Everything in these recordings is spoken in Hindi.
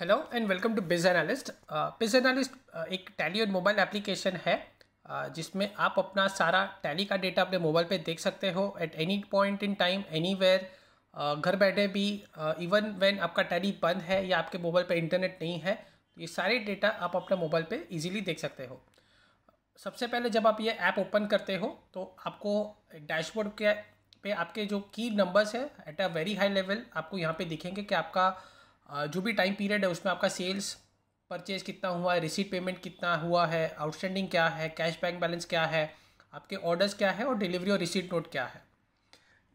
Hello and welcome to Biz Analyst Biz Analyst एक टैली और मोबाइल एप्लीकेशन है uh, जिसमें आप अपना सारा टैली का डेटा अपने मोबाइल पे देख सकते हो at any point in time anywhere घर बैठे भी इवन uh, व्हेन आपका टैली बंद है या आपके मोबाइल पे इंटरनेट नहीं है तो ये सारे डेटा आप अपने मोबाइल पे इजीली देख सकते हो सबसे पहले जब आप ये ऐप ओपन करते हो तो आपको डैशबोर्ड के पे आपके जो की नंबर्स है at a very high level आपको यहाँ पे दिखेंगे कि आपका जो भी टाइम पीरियड है उसमें आपका सेल्स परचेज कितना हुआ है रिसीट पेमेंट कितना हुआ है आउटस्टैंडिंग क्या है कैश बैंक बैलेंस क्या है आपके ऑर्डर्स क्या है और डिलीवरी और रिसीट नोट क्या है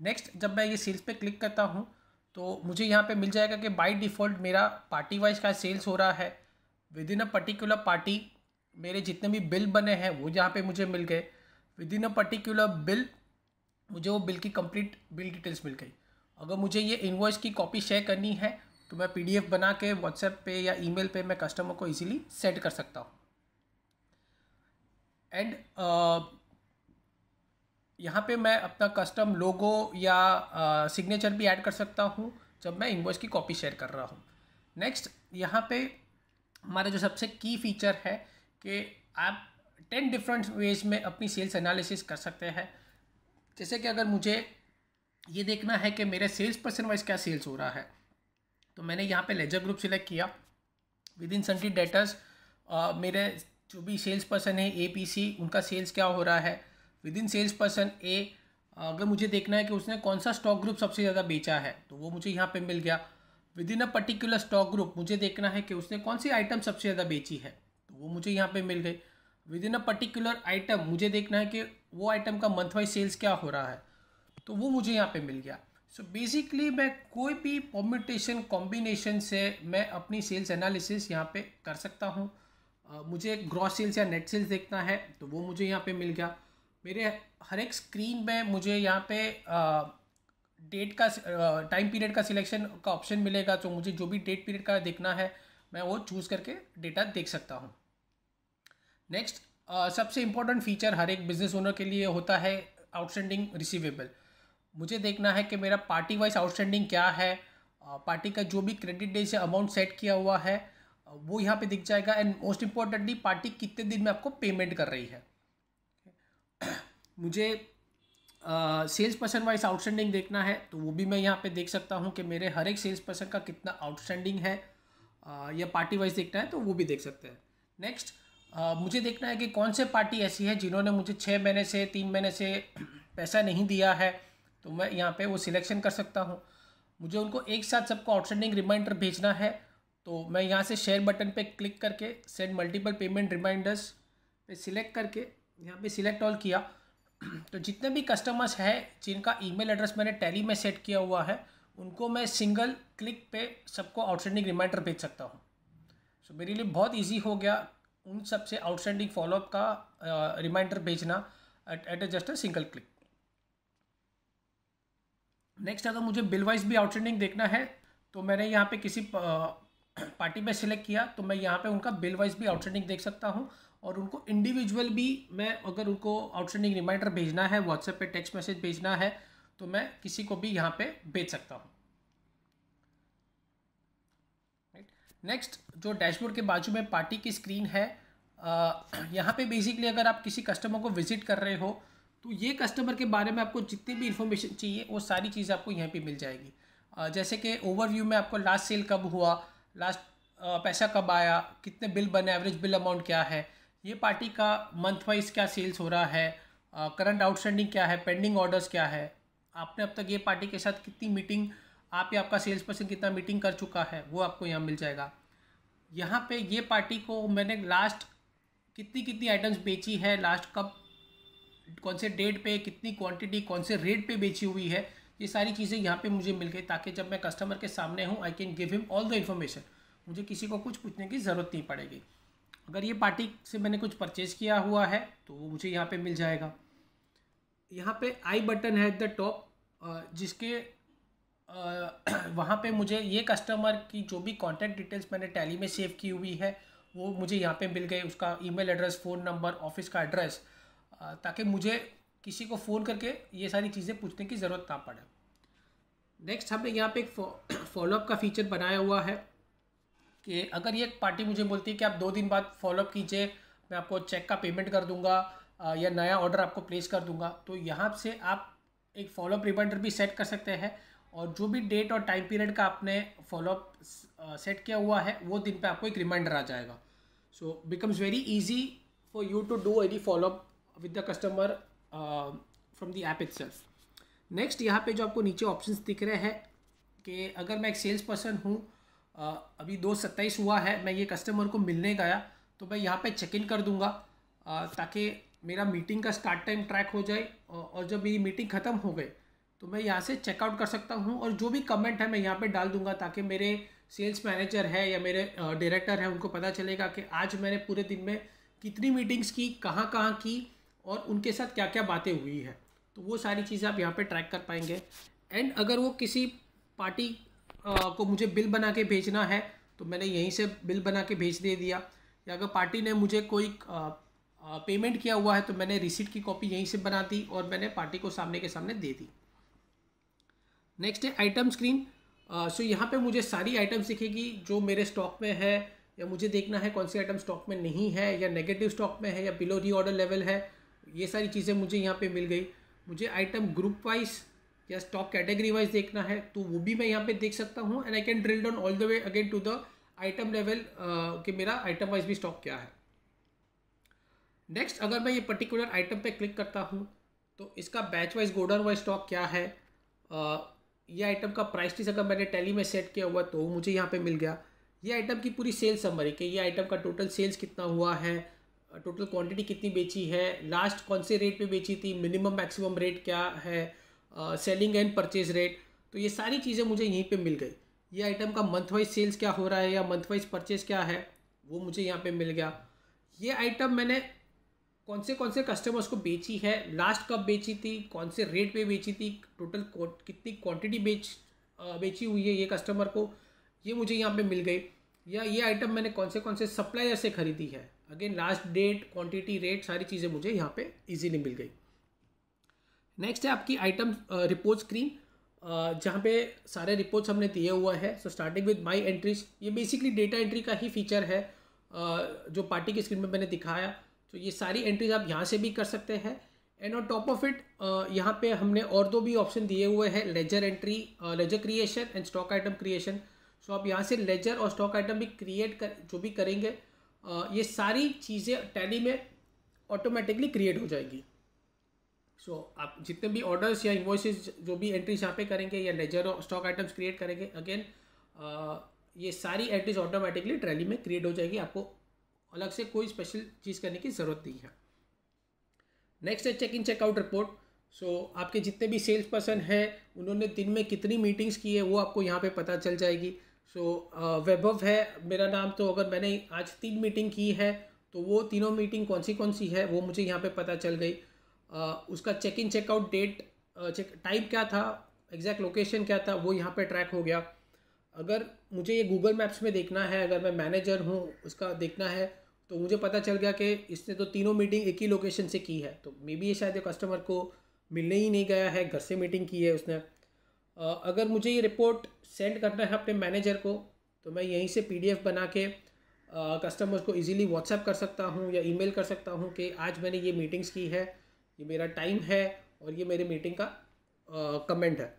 नेक्स्ट जब मैं ये सेल्स पे क्लिक करता हूँ तो मुझे यहाँ पे मिल जाएगा कि बाय डिफ़ॉल्ट मेरा पार्टी वाइज का सेल्स हो रहा है within a particular party मेरे जितने भी बिल बने हैं वो यहाँ पे मुझे मिल गए within a particular bill मुझे वो बिल की कंप्लीट बिल डिटेल्स मिल गई अगर मुझे ये इन्वॉइस की कॉपी शेयर करनी है तो मैं पी बना के व्हाट्सएप पे या ईमेल पे मैं कस्टमर को इजीली सेंड कर सकता हूँ एंड यहाँ पे मैं अपना कस्टम लोगो या सिग्नेचर भी ऐड कर सकता हूँ जब मैं इन्वॉइस की कॉपी शेयर कर रहा हूँ नेक्स्ट यहाँ पे हमारा जो सबसे की फीचर है कि आप टेन डिफरेंट वेज में अपनी सेल्स एनालिसिस कर सकते हैं जैसे कि अगर मुझे ये देखना है कि मेरे सेल्स पर्सन वाइज क्या सेल्स हो रहा है तो मैंने यहाँ पे लेजर ग्रुप सिलेक्ट किया विद इन सन्टी डेटर्स मेरे जो भी सेल्स पर्सन है ए पी सी उनका सेल्स क्या हो रहा है विद इन सेल्स पर्सन ए अगर मुझे देखना है कि उसने कौन सा स्टॉक ग्रुप सबसे ज़्यादा बेचा है तो वो मुझे यहाँ पे मिल गया within a particular stock group मुझे देखना है कि उसने कौन सी आइटम सबसे ज़्यादा बेची है तो वो मुझे यहाँ पे मिल गई within a particular item मुझे देखना है कि वो आइटम का मंथ वाइज सेल्स क्या हो रहा है तो वो मुझे यहाँ पे मिल गया सो so बेसिकली मैं कोई भी पॉम्यूटेशन कॉम्बिनेशन से मैं अपनी सेल्स एनालिसिस यहाँ पे कर सकता हूँ uh, मुझे ग्रॉस सेल्स या नेट सेल्स देखना है तो वो मुझे यहाँ पे मिल गया मेरे हर एक स्क्रीन में मुझे यहाँ पे डेट uh, का टाइम uh, पीरियड का सिलेक्शन का ऑप्शन मिलेगा तो मुझे जो भी डेट पीरियड का देखना है मैं वो चूज़ करके डेटा देख सकता हूँ नेक्स्ट सबसे इम्पोर्टेंट फीचर हर एक बिजनेस ओनर के लिए होता है आउटस्टैंडिंग रिसीवेबल मुझे देखना है कि मेरा पार्टी वाइज आउटस्टैंडिंग क्या है पार्टी का जो भी क्रेडिट डेज से अमाउंट सेट किया हुआ है वो यहाँ पे दिख जाएगा एंड मोस्ट इम्पॉर्टेंटली पार्टी कितने दिन में आपको पेमेंट कर रही है मुझे सेल्स पर्सन वाइज आउटस्टैंडिंग देखना है तो वो भी मैं यहाँ पे देख सकता हूँ कि मेरे हर एक सेल्स पर्सन का कितना आउटस्टैंडिंग है uh, या पार्टी वाइज देखना है तो वो भी देख सकते हैं नेक्स्ट uh, मुझे देखना है कि कौन से पार्टी ऐसी है जिन्होंने मुझे छः महीने से तीन महीने से पैसा नहीं दिया है तो मैं यहाँ पे वो सिलेक्शन कर सकता हूँ मुझे उनको एक साथ सबको आउटस्टैंडिंग रिमाइंडर भेजना है तो मैं यहाँ से शेयर बटन पे क्लिक करके सेंड मल्टीपल पेमेंट रिमाइंडर्स पे सिलेक्ट करके यहाँ पे सिलेक्ट ऑल किया तो जितने भी कस्टमर्स हैं जिनका ईमेल एड्रेस मैंने टैली में सेट किया हुआ है उनको मैं सिंगल क्लिक पे सबको आउटस्टैंडिंग रिमाइंडर भेज सकता हूँ सो मेरे लिए बहुत ईजी हो गया उन सबसे आउटस्टैंडिंग फॉलोअप का रिमाइंडर भेजना at at just a single click next अगर मुझे बिल वाइज भी आउटस्टैंडिंग देखना है तो मैंने यहाँ पे किसी पार्टी में सिलेक्ट किया तो मैं यहाँ पे उनका बिल वाइज भी आउटस्टैंडिंग देख सकता हूँ और उनको इंडिविजुअल भी मैं अगर उनको आउटस्टैंडिंग रिमाइंडर भेजना है व्हाट्सएप पे टेक्स्ट मैसेज भेजना है तो मैं किसी को भी यहाँ पे भेज सकता हूँ नेक्स्ट जो डैशबोर्ड के बाजू में पार्टी की स्क्रीन है यहाँ पे बेसिकली अगर आप किसी कस्टमर को विजिट कर रहे हो तो ये कस्टमर के बारे में आपको जितनी भी इन्फॉर्मेशन चाहिए वो सारी चीज़ आपको यहाँ पे मिल जाएगी जैसे कि ओवरव्यू में आपको लास्ट सेल कब हुआ लास्ट पैसा कब आया कितने बिल बने एवरेज बिल अमाउंट क्या है ये पार्टी का मंथ वाइज क्या सेल्स हो रहा है करंट आउटस्टैंडिंग क्या है पेंडिंग ऑर्डर्स क्या है आपने अब तक ये पार्टी के साथ कितनी मीटिंग आप या आपका सेल्स पर्सन कितना मीटिंग कर चुका है वो आपको यहाँ मिल जाएगा यहाँ पे ये पार्टी को मैंने लास्ट कितनी कितनी आइटम्स बेची है लास्ट कब कौन से डेट पे कितनी क्वांटिटी कौन से रेट पे बेची हुई है ये सारी चीज़ें यहाँ पे मुझे मिल गई ताकि जब मैं कस्टमर के सामने हूँ I can give him all the information मुझे किसी को कुछ पूछने की ज़रूरत नहीं पड़ेगी अगर ये पार्टी से मैंने कुछ परचेज किया हुआ है तो वो मुझे यहाँ पर मिल जाएगा यहाँ पे आई बटन है एट द टॉप जिसके वहाँ पर मुझे ये कस्टमर की जो भी कॉन्टैक्ट डिटेल्स मैंने टैली में सेव की हुई है वो मुझे यहाँ पे मिल गए उसका email address phone number office का एड्रेस ताकि मुझे किसी को फ़ोन करके ये सारी चीज़ें पूछने की ज़रूरत ना पड़े नेक्स्ट हमने यहाँ पे एक फॉलोअप का फीचर बनाया हुआ है कि अगर ये पार्टी मुझे बोलती है कि आप दो दिन बाद फॉलोअप कीजिए मैं आपको चेक का पेमेंट कर दूंगा या नया ऑर्डर आपको प्लेस कर दूंगा तो यहाँ से आप एक फॉलोअप रिमाइंडर भी सेट कर सकते हैं और जो भी डेट और टाइम पीरियड का आपने फॉलोअप सेट किया हुआ है वो दिन पे आपको एक रिमाइंडर आ जाएगा so becomes very easy for you to do any follow up with the customer from the app itself next यहाँ पे जो आपको नीचे ऑप्शंस दिख रहे हैं कि अगर मैं एक सेल्स पर्सन हूँ uh, अभी दो सत्ताईस हुआ है मैं ये कस्टमर को मिलने गया तो मैं यहाँ पे चेक इन कर दूँगा uh, ताकि मेरा मीटिंग का स्टार्ट टाइम ट्रैक हो जाए और जब मेरी मीटिंग ख़त्म हो गई तो मैं यहाँ से चेकआउट कर सकता हूँ और जो भी कमेंट है मैं यहाँ पे डाल दूँगा ताकि मेरे सेल्स मैनेजर है या मेरे डायरेक्टर uh, है उनको पता चलेगा कि आज मैंने पूरे दिन में कितनी मीटिंग्स की कहाँ कहाँ की और उनके साथ क्या क्या बातें हुई है तो वो सारी चीज़ें आप यहाँ पे ट्रैक कर पाएंगे एंड अगर वो किसी पार्टी को मुझे बिल बना के भेजना है तो मैंने यहीं से बिल बना के भेज दे दिया या अगर पार्टी ने मुझे कोई पेमेंट किया हुआ है तो मैंने रिसीट की कॉपी यहीं से बना दी और मैंने पार्टी को सामने के सामने दे दी नेक्स्ट है आइटम स्क्रीन सो यहाँ पे मुझे सारी आइटम्स दिखेगी जो मेरे स्टॉक में है या मुझे देखना है कौन सी आइटम स्टॉक में नहीं है या नेगेटिव स्टॉक में है या बिलो री ऑर्डर लेवल है ये सारी चीज़ें मुझे यहाँ पे मिल गई मुझे आइटम ग्रुप वाइज या स्टॉक कैटेगरी वाइज देखना है तो वो भी मैं यहाँ पे देख सकता हूँ and I can drill down all the way again to the item level कि मेरा आइटम वाइज भी स्टॉक क्या है नेक्स्ट अगर मैं ये पर्टिकुलर आइटम पे क्लिक करता हूँ तो इसका batch wise godown wise stock क्या है uh, ये आइटम का प्राइस लिस्ट अगर मैंने टैली में सेट किया हुआ तो मुझे यहाँ पर मिल गया ये आइटम की पूरी सेल्स समरी कि ये आइटम का टोटल सेल्स कितना हुआ है टोटल क्वांटिटी कितनी बेची है लास्ट कौन से रेट पे बेची थी मिनिमम मैक्सिमम रेट क्या है सेलिंग एंड परचेज रेट तो ये सारी चीज़ें मुझे यहीं पे मिल गई ये आइटम का मंथ वाइज सेल्स क्या हो रहा है या मंथ वाइज परचेज क्या है वो मुझे यहाँ पे मिल गया ये आइटम मैंने कौन से कौन से कस्टमर्स को बेची है लास्ट कब बेची थी कौन से रेट पे बेची थी टोटल कितनी क्वांटिटी बेच बेची हुई है ये कस्टमर को ये मुझे यहाँ पे मिल गई या ये आइटम मैंने कौन से कौन से सप्लायर से खरीदी है again last date quantity rate सारी चीज़ें मुझे यहाँ पे इजीली मिल गई नेक्स्ट है आपकी आइटम रिपोर्ट स्क्रीन जहाँ पे सारे रिपोर्ट्स हमने दिए हुआ है so starting with my entries ये बेसिकली डेटा एंट्री का ही फीचर है uh, जो पार्टी की स्क्रीन में मैंने दिखाया तो so, ये सारी एंट्रीज आप यहाँ से भी कर सकते हैं and on top of it यहाँ पे हमने और दो भी ऑप्शन दिए हुए हैं ledger entry ledger creation and stock item creation so आप यहाँ से लेजर और स्टॉक आइटम भी क्रिएट कर जो भी करेंगे ये सारी चीज़ें टैली में ऑटोमेटिकली क्रिएट हो जाएगी सो so, आप जितने भी ऑर्डर्स या इन्वॉइसिस जो भी एंट्रीज यहाँ पे करेंगे या लेजर और स्टॉक आइटम्स क्रिएट करेंगे अगेन ये सारी एंट्रीज ऑटोमेटिकली ट्रैली में क्रिएट हो जाएगी आपको अलग से कोई स्पेशल चीज़ करने की ज़रूरत नहीं है नेक्स्ट है check in checkout report so आपके जितने भी सेल्स पर्सन हैं उन्होंने दिन में कितनी मीटिंग्स की है वो आपको यहाँ पे पता चल जाएगी सो uh, वैभव है मेरा नाम तो अगर मैंने आज तीन मीटिंग की है तो वो तीनों मीटिंग कौन सी कौन सी है वो मुझे यहाँ पे पता चल गई uh, उसका check in checkout date check time क्या था एग्जैक्ट लोकेशन क्या था वो यहाँ पे ट्रैक हो गया अगर मुझे ये गूगल मैप्स में देखना है अगर मैं मैनेजर हूँ उसका देखना है तो मुझे पता चल गया कि इसने तो तीनों मीटिंग एक ही लोकेशन से की है तो मे बी ये शायद ये कस्टमर को मिलने ही नहीं गया है घर से मीटिंग की है उसने अगर मुझे ये रिपोर्ट सेंड करना है अपने मैनेजर को तो मैं यहीं से पीडीएफ बना के कस्टमर्स को इजीली व्हाट्सएप कर सकता हूँ या ईमेल कर सकता हूँ कि आज मैंने ये मीटिंग्स की है ये मेरा टाइम है और ये मेरे मीटिंग का कमेंट है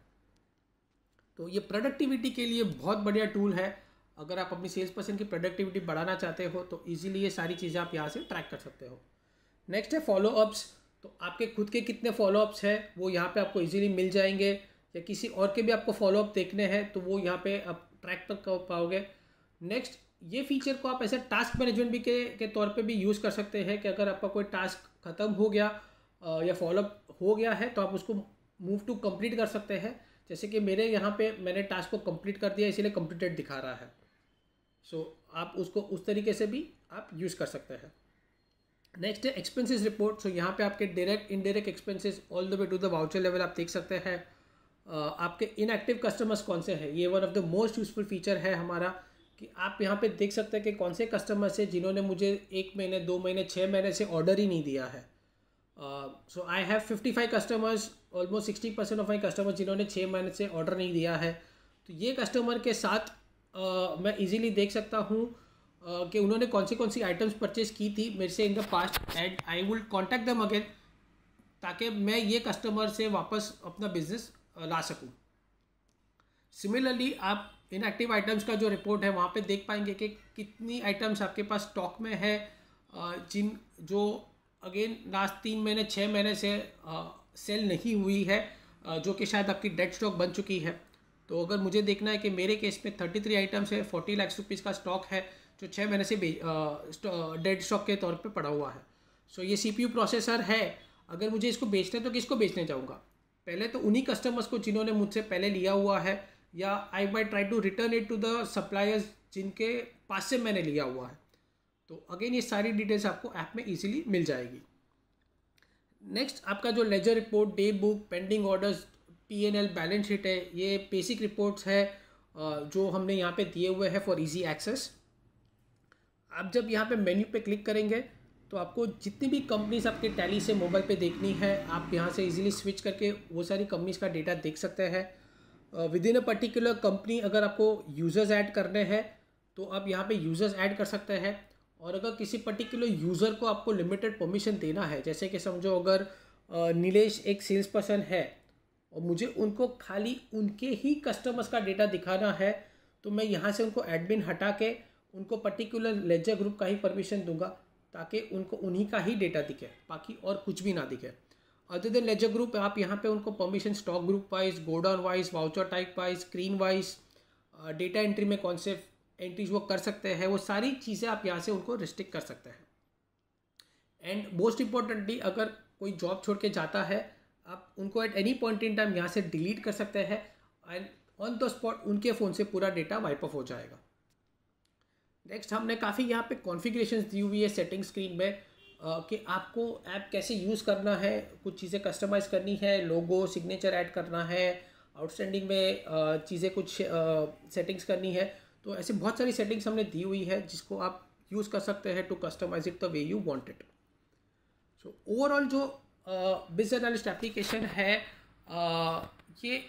तो ये प्रोडक्टिविटी के लिए बहुत बढ़िया टूल है अगर आप अपनी सेल्स पर्सन की प्रोडक्टिविटी बढ़ाना चाहते हो तो इजीली ये सारी चीज़ें आप यहाँ से ट्रैक कर सकते हो नेक्स्ट है फॉलोअप्स तो आपके खुद के कितने फॉलोअप्स हैं वो यहाँ पे आपको इजीली मिल जाएंगे या किसी और के भी आपको फॉलोअप देखने हैं तो वो यहाँ पे आप ट्रैक तक कर पाओगे नेक्स्ट ये फीचर को आप ऐसे टास्क मैनेजमेंट भी के के तौर पे भी यूज़ कर सकते हैं कि अगर आपका कोई टास्क ख़त्म हो गया या फॉलोअप हो गया है तो आप उसको मूव टू कंप्लीट कर सकते हैं जैसे कि मेरे यहाँ पे मैंने टास्क को कंप्लीट कर दिया इसीलिए कंप्लीटेड दिखा रहा है सो so, आप उसको उस तरीके से भी आप यूज़ कर सकते हैं नेक्स्ट है एक्सपेंसिस रिपोर्ट सो यहाँ पे आपके direct indirect expenses all the way to the voucher level आप देख सकते हैं आपके इनएक्टिव कस्टमर्स कौन से हैं ये one of the most useful feature है हमारा कि आप यहाँ पे देख सकते हैं कि कौन से कस्टमर्स हैं जिन्होंने मुझे एक महीने दो महीने छः महीने से ऑर्डर ही नहीं दिया है so I have fifty five customers almost sixty percent of my customers जिन्होंने छः महीने से ऑर्डर नहीं दिया है तो ये कस्टमर के साथ uh, मैं इजीली देख सकता हूँ uh, कि उन्होंने कौन सी कौन सी आइटम्स परचेज की थी मेरे से in the past and I will contact them again ताकि मैं ये कस्टमर से वापस अपना बिजनेस ला सकूँ सिमिलरली आप इन एक्टिव आइटम्स का जो रिपोर्ट है वहाँ पे देख पाएंगे कि कितनी आइटम्स आपके पास स्टॉक में है जिन जो अगेन लास्ट तीन महीने छः महीने से सेल नहीं हुई है जो कि शायद आपकी डेड स्टॉक बन चुकी है तो अगर मुझे देखना है कि मेरे केस में थर्टी थ्री आइटम्स है फोर्टी लैक्स रुपीज़ का स्टॉक है जो छः महीने से डेड स्टॉक के तौर पे पड़ा हुआ है सो so, ये सी प्रोसेसर है अगर मुझे इसको बेचना है तो किसको बेचने जाऊँगा पहले तो उन्हीं कस्टमर्स को जिन्होंने मुझसे पहले लिया हुआ है या I may try to return it to the suppliers जिनके पास से मैंने लिया हुआ है तो अगेन ये सारी डिटेल्स आपको ऐप में इजीली मिल जाएगी नेक्स्ट आपका जो ledger report day book pending orders P N L balance sheet है ये बेसिक रिपोर्ट्स है जो हमने यहाँ पे दिए हुए हैं फॉर इजी एक्सेस आप जब यहाँ पे मेन्यू पे क्लिक करेंगे तो आपको जितनी भी कंपनीज आपके टैली से मोबाइल पे देखनी है आप यहाँ से इजीली स्विच करके वो सारी कंपनीज का डेटा देख सकते हैं within a particular company अगर आपको यूज़र्स ऐड करने हैं तो आप यहाँ पे यूज़र्स ऐड कर सकते हैं और अगर किसी पर्टिकुलर यूज़र को आपको लिमिटेड परमिशन देना है जैसे कि समझो अगर नीलेश एक सेल्स पर्सन है और मुझे उनको खाली उनके ही कस्टमर्स का डेटा दिखाना है तो मैं यहाँ से उनको एडमिन हटा के उनको पर्टिकुलर लेजर ग्रुप का ही परमिशन दूंगा ताकि उनको उन्हीं का ही डेटा दिखे बाकी और कुछ भी ना दिखे अदर देन लेजर ग्रुप आप यहाँ पे उनको permission stock group wise godown wise voucher type wise screen wise data entry में कौन से एंट्रीज वो कर सकते हैं वो सारी चीज़ें आप यहाँ से उनको रिस्ट्रिक्ट कर सकते हैं एंड मोस्ट इम्पॉर्टेंटली अगर कोई जॉब छोड़ के जाता है आप उनको at any point in time यहाँ से डिलीट कर सकते हैं एंड ऑन द स्पॉट उनके फ़ोन से पूरा डेटा वाइप ऑफ हो जाएगा नेक्स्ट हमने काफ़ी यहाँ पे कॉन्फ़िगरेशन दी हुई है सेटिंग स्क्रीन में आ, कि आपको ऐप कैसे यूज़ करना है कुछ चीज़ें कस्टमाइज़ करनी है लोगो सिग्नेचर ऐड करना है आउटस्टैंडिंग में चीज़ें कुछ सेटिंग्स करनी है तो ऐसे बहुत सारी सेटिंग्स हमने दी हुई है जिसको आप यूज़ कर सकते हैं to customize it the way you want it so overall जो बिजनेस एनालिस्ट एप्लीकेशन है uh, ये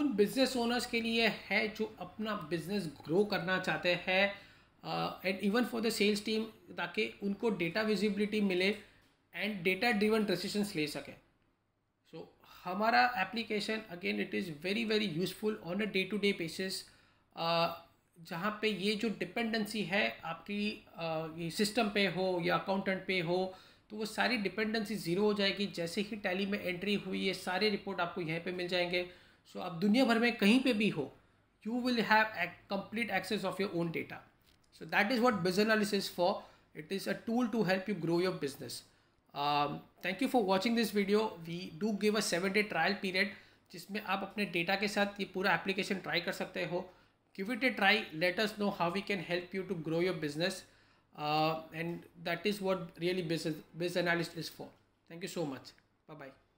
उन बिजनेस ओनर्स के लिए है जो अपना बिजनेस ग्रो करना चाहते हैं and even for the sales team ताकि उनको डेटा विजिबिलिटी मिले एंड डेटा ड्रिवन डिसीजंस ले सकें सो so, हमारा application again it is very very useful on a day to day basis जहाँ पे ये जो डिपेंडेंसी है आपकी सिस्टम uh, पे हो या अकाउंटेंट पे हो तो वो सारी डिपेंडेंसी ज़ीरो हो जाएगी जैसे ही टैली में एंट्री हुई है सारे रिपोर्ट आपको यहीं पे मिल जाएंगे सो so, आप दुनिया भर में कहीं पे भी हो you will have complete access of your own data So that is what business analysis is for. It is a tool to help you grow your business. Um, thank you for watching this video. We do give a seven day trial period. जिसमें आप अपने डेटा के साथ ये पूरा एप्लीकेशन ट्राई कर सकते हो give it a try let us know how we can help you to grow your business and that is what really business business analyst is for thank you so much bye bye